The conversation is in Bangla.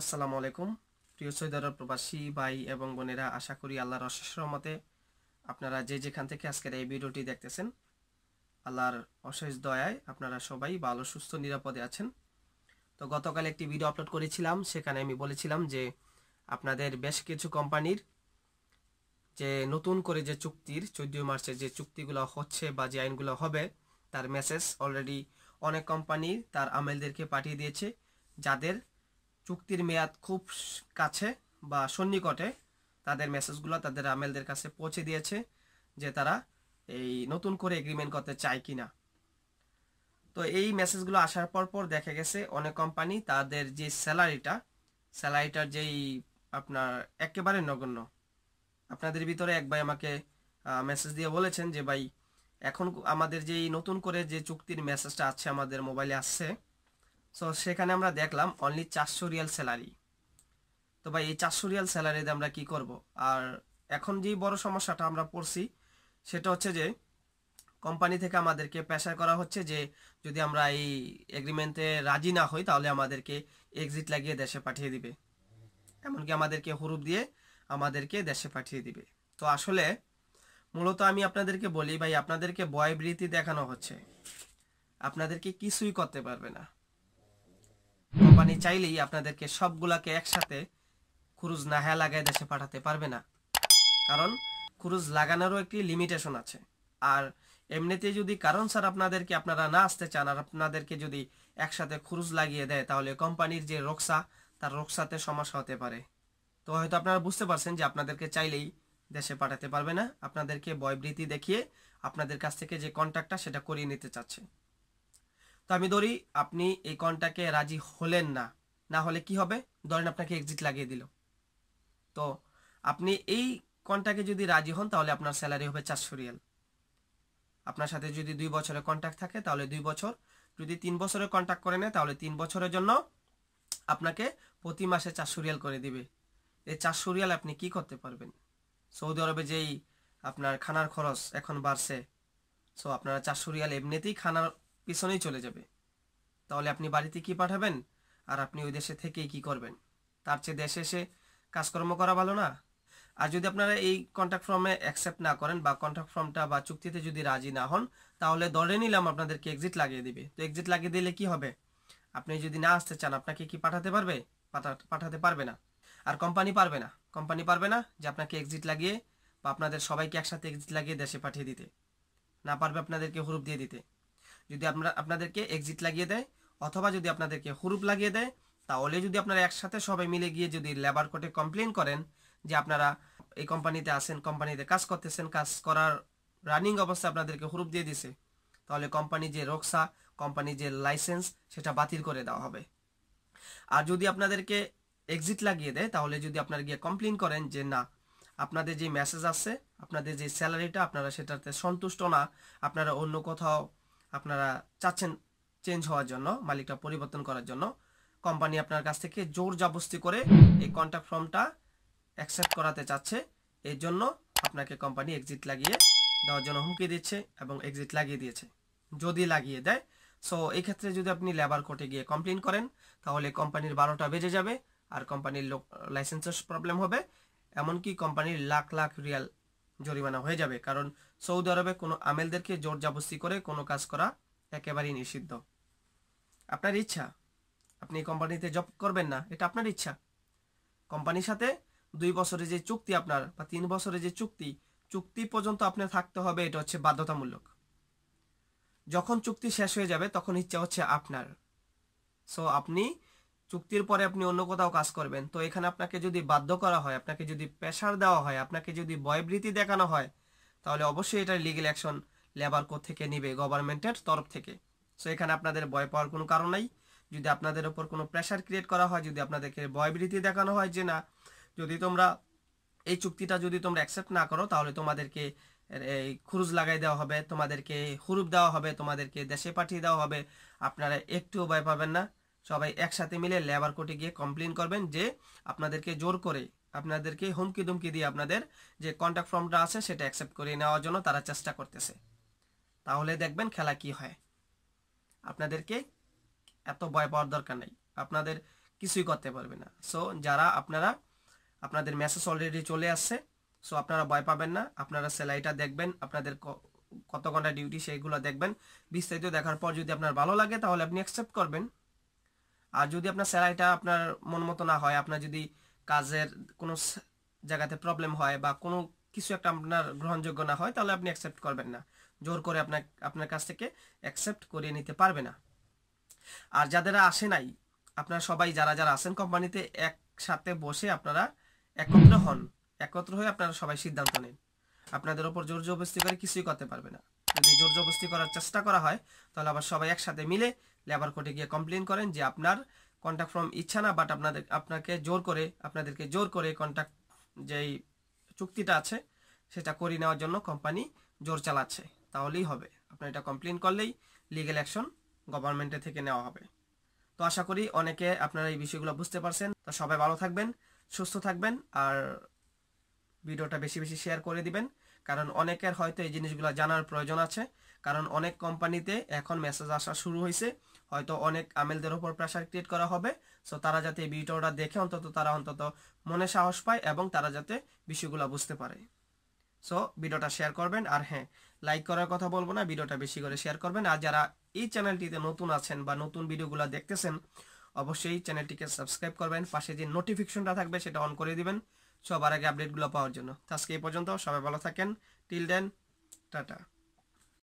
আসসালামু আলাইকুম প্রিয় সৈদার প্রবাসী ভাই এবং বোনেরা আশা করি আল্লাহর অশেষ রহমতে আপনারা যে যেখান থেকে আজকের এই ভিডিওটি দেখতেছেন আল্লাহর অশেষ দয়ায় আপনারা সবাই ভালো সুস্থ নিরাপদে আছেন তো গতকাল একটি ভিডিও আপলোড করেছিলাম সেখানে আমি বলেছিলাম যে আপনাদের বেশ কিছু কোম্পানির যে নতুন করে যে চুক্তির চোদ্দ মার্চে যে চুক্তিগুলো হচ্ছে বা যে আইনগুলো হবে তার মেসেজ অলরেডি অনেক কোম্পানি তার আমেলদেরকে পাঠিয়ে দিয়েছে যাদের চুক্তির মেয়াদ খুব কাছে বা সন্নিকটে তাদের মেসেজগুলো তাদের আমেলদের কাছে পৌঁছে দিয়েছে যে তারা এই নতুন করে এগ্রিমেন্ট করতে চায় কি না তো এই মেসেজগুলো আসার পর পর দেখা গেছে অনেক কোম্পানি তাদের যে স্যালারিটা স্যালারিটার যেই আপনার একেবারে নগণ্য আপনাদের ভিতরে এক ভাই আমাকে মেসেজ দিয়ে বলেছেন যে ভাই এখন আমাদের যেই নতুন করে যে চুক্তির মেসেজটা আছে আমাদের মোবাইলে আসছে সো সেখানে আমরা দেখলাম অনলি চারশো রিয়াল স্যালারি তো ভাই এই চারশো রিয়াল স্যালারিতে আমরা কি করব আর এখন যেই বড় সমস্যাটা আমরা পড়ছি সেটা হচ্ছে যে কোম্পানি থেকে আমাদেরকে প্রেশার করা হচ্ছে যে যদি আমরা এই এগ্রিমেন্টে রাজি না হই তাহলে আমাদেরকে এক্সিট লাগিয়ে দেশে পাঠিয়ে দিবে এমনকি আমাদেরকে হুরুপ দিয়ে আমাদেরকে দেশে পাঠিয়ে দিবে তো আসলে মূলত আমি আপনাদেরকে বলি ভাই আপনাদেরকে ভয়বৃত্তি দেখানো হচ্ছে আপনাদেরকে কিছুই করতে পারবে না কোম্পানি চাইলেই আপনাদেরকে সবগুলাকে একসাথে ক্রুজ হ্যাঁ লাগায় দেশে পাঠাতে পারবে না কারণ ক্রুজ লাগানোরও একটি লিমিটেশন আছে আর এমনিতে যদি কারণ স্যার আপনাদেরকে আপনারা না আসতে চান আর আপনাদেরকে যদি একসাথে ক্রুজ লাগিয়ে দেয় তাহলে কোম্পানির যে রক্সা তার রক্সাতে সমস্যা হতে পারে তো হয়তো আপনারা বুঝতে পারছেন যে আপনাদেরকে চাইলেই দেশে পাঠাতে পারবে না আপনাদেরকে বয়বৃত্তি দেখিয়ে আপনাদের কাছ থেকে যে কন্ট্যাক্টটা সেটা করিয়ে নিতে চাচ্ছে তো আমি ধরি আপনি এই কনটাকে রাজি হলেন না না হলে কি হবে ধরেন আপনাকে এক্সিট লাগিয়ে দিল তো আপনি এই কনটাকে যদি রাজি হন তাহলে আপনার স্যালারি হবে চারশো রিয়াল আপনার সাথে যদি দুই বছরের কন্ট্যাক্ট থাকে তাহলে দুই বছর যদি তিন বছরের কন্ট্যাক্ট করে নেয় তাহলে তিন বছরের জন্য আপনাকে প্রতি মাসে চারশো রিয়াল করে দিবে এই চারশো রিয়াল আপনি কি করতে পারবেন সৌদি আরবে যেই আপনার খানার খরচ এখন বাড়ছে সো আপনারা চারশো রিয়াল এমনিতেই খানার পিছনেই চলে যাবে তাহলে আপনি বাড়িতে কি পাঠাবেন আর আপনি ওই দেশে থেকেই কি করবেন তার চেয়ে দেশে এসে কাজকর্ম করা ভালো না আর যদি আপনারা এই কন্ট্রাক্ট ফর্মে অ্যাকসেপ্ট না করেন বা কন্ট্রাক্ট ফর্মটা বা চুক্তিতে যদি রাজি না হন তাহলে ধরে নিলাম আপনাদেরকে এক্সিট লাগিয়ে দিবে তো এক্সিট লাগিয়ে দিলে কি হবে আপনি যদি না আসতে চান আপনাকে কি পাঠাতে পারবে পাঠাতে পারবে না আর কোম্পানি পারবে না কোম্পানি পারবে না যে আপনাকে এক্সিট লাগিয়ে বা আপনাদের সবাইকে একসাথে এক্সিট লাগিয়ে দেশে পাঠিয়ে দিতে না পারবে আপনাদেরকে হরুপ দিয়ে দিতে যদি আপনার আপনাদেরকে এক্সিট লাগিয়ে দেয় অথবা যদি আপনাদেরকে হুরুপ লাগিয়ে দেয় তাহলে যদি আপনারা একসাথে সবাই মিলে গিয়ে যদি লেবার কোর্টে কমপ্লেন করেন যে আপনারা এই কোম্পানিতে আসেন কোম্পানিতে কাজ করতেছেন কাজ করার রানিং অবস্থা আপনাদেরকে হুরুপ দিয়ে দিছে তাহলে কোম্পানি যে রক্সা কোম্পানি যে লাইসেন্স সেটা বাতিল করে দেওয়া হবে আর যদি আপনাদেরকে এক্সিট লাগিয়ে দেয় তাহলে যদি আপনারা গিয়ে কমপ্লেন করেন যে না আপনাদের যে মেসেজ আছে আপনাদের যে স্যালারিটা আপনারা সেটাতে সন্তুষ্ট না আপনারা অন্য কোথাও আপনারা চাচ্ছেন চেঞ্জ হওয়ার জন্য মালিকটা পরিবর্তন করার জন্য কোম্পানি আপনার কাছ থেকে জোর জাবস্তি করে এই কন্ট্যাক্ট ফর্মটা অ্যাকসেপ্ট করাতে চাচ্ছে এর জন্য আপনাকে কোম্পানি এক্সিট লাগিয়ে দেওয়ার জন্য হুমকি দিচ্ছে এবং এক্সিট লাগিয়ে দিয়েছে যদি লাগিয়ে দেয় সো এই ক্ষেত্রে যদি আপনি লেবার কোর্টে গিয়ে কমপ্লেন করেন তাহলে কোম্পানির বারোটা বেজে যাবে আর কোম্পানির লাইসেন্সের প্রবলেম হবে এমনকি কোম্পানির লাখ লাখ রিয়াল জরিমানা হয়ে যাবে কারণ সৌদি আরবে কোনো আমেলদেরকে জোর জাবস্তি করে কোনো কাজ করা একেবারেই নিষিদ্ধ আপনার ইচ্ছা আপনি কোম্পানিতে জব করবেন না এটা আপনার ইচ্ছা কোম্পানির সাথে দুই বছরের যে চুক্তি আপনার বা তিন বছরের যে চুক্তি চুক্তি পর্যন্ত আপনার থাকতে হবে এটা হচ্ছে বাধ্যতামূলক যখন চুক্তি শেষ হয়ে যাবে তখন ইচ্ছা হচ্ছে আপনার সো আপনি চুক্তির পরে আপনি অন্য কোথাও কাজ করবেন তো এখানে আপনাকে যদি বাধ্য করা হয় আপনাকে যদি প্রেশার দেওয়া হয় আপনাকে যদি বয়বৃত্তি দেখানো হয় তাহলে অবশ্যই এটা লিগেল অ্যাকশন লেবার কোর্ট থেকে নিবে গভর্নমেন্টের তরফ থেকে সো এখানে আপনাদের ভয় পাওয়ার কোনো কারণ নাই যদি আপনাদের ওপর কোনো প্রেশার ক্রিয়েট করা হয় যদি আপনাদেরকে ভয়বৃত্তি দেখানো হয় যে না যদি তোমরা এই চুক্তিটা যদি তোমরা অ্যাকসেপ্ট না করো তাহলে তোমাদেরকে এই খুরুজ লাগাই দেওয়া হবে তোমাদেরকে হুরুপ দেওয়া হবে তোমাদেরকে দেশে পাঠিয়ে দেওয়া হবে আপনারা একটুও ভয় পাবেন না সবাই একসাথে মিলে লেবার কোর্টে গিয়ে কমপ্লেন করবেন যে আপনাদেরকে জোর করে আপনাদেরকে হুমকি দুমকি দিয়ে আপনাদের যে কন্ট্যাক্ট ফর্মটা আছে সেটা অ্যাকসেপ্ট করে নেওয়ার জন্য তারা চেষ্টা করতেছে তাহলে দেখবেন খেলা কি হয় আপনাদেরকে এত ভয় পাওয়ার দরকার নেই আপনাদের কিছুই করতে পারবে না সো যারা আপনারা আপনাদের মেসেজ অলরেডি চলে আসছে সো আপনারা ভয় পাবেন না আপনারা সেলাইটা দেখবেন আপনাদের কত ঘন্টা ডিউটি সেইগুলো দেখবেন বিস্তারিত দেখার পর যদি আপনার ভালো লাগে তাহলে আপনি অ্যাকসেপ্ট করবেন আর যদি আপনার স্যালারিটা আপনার মন মতো না হয় আপনার যদি কাজের কোনো জায়গাতে প্রবলেম হয় বা কোনো কিছু একটা আপনার গ্রহণযোগ্য না হয় তাহলে আপনি অ্যাকসেপ্ট করবেন না জোর করে আপনার আপনার কাছ থেকে অ্যাকসেপ্ট করিয়ে নিতে পারবে না আর যাদের আসে নাই আপনারা সবাই যারা যারা আছেন কোম্পানিতে একসাথে বসে আপনারা একত্র হন একত্র হয়ে আপনারা সবাই সিদ্ধান্ত নেন আপনাদের ওপর জোর জবস্তি করে কিছুই করতে পারবে না যদি জোর জবস্তি করার চেষ্টা করা হয় তাহলে আবার সবাই একসাথে মিলে লেবার কোর্টে গিয়ে কমপ্লেন করেন যে আপনার কন্ট্যাক্ট ফর্ম ইচ্ছা না বাট আপনাদের আপনাকে জোর করে আপনাদেরকে জোর করে কন্ট্যাক্ট যেই চুক্তিটা আছে সেটা করে নেওয়ার জন্য কোম্পানি জোর চালাচ্ছে তাহলেই হবে আপনার এটা কমপ্লেন করলেই লিগেল অ্যাকশন গভর্নমেন্টের থেকে নেওয়া হবে তো আশা করি অনেকে আপনারা এই বিষয়গুলো বুঝতে পারছেন তো সবাই ভালো থাকবেন সুস্থ থাকবেন আর ভিডিওটা বেশি বেশি শেয়ার করে দিবেন কারণ অনেকের হয়তো এই জিনিসগুলো জানার প্রয়োজন আছে কারণ অনেক কোম্পানিতে এখন মেসেজ আসা শুরু হয়েছে হয়তো অনেক আমেলদের ওপর প্রেশার ক্রিয়েট করা হবে সো তারা যাতে এই ভিডিওটা দেখে অন্তত তারা অন্তত মনে সাহস পায় এবং তারা যাতে বিষয়গুলো বুঝতে পারে সো ভিডিওটা শেয়ার করবেন আর হ্যাঁ লাইক করার কথা বলবো না ভিডিওটা বেশি করে শেয়ার করবেন আর যারা এই চ্যানেলটিতে নতুন আছেন বা নতুন ভিডিওগুলো দেখতেছেন অবশ্যই চ্যানেলটিকে সাবস্ক্রাইব করবেন পাশে যে নোটিফিকেশনটা থাকবে সেটা অন করে দিবেন সবার আগে আপডেটগুলো পাওয়ার জন্য আজকে এই পর্যন্ত সবাই ভালো থাকেন টিল দেন টাটা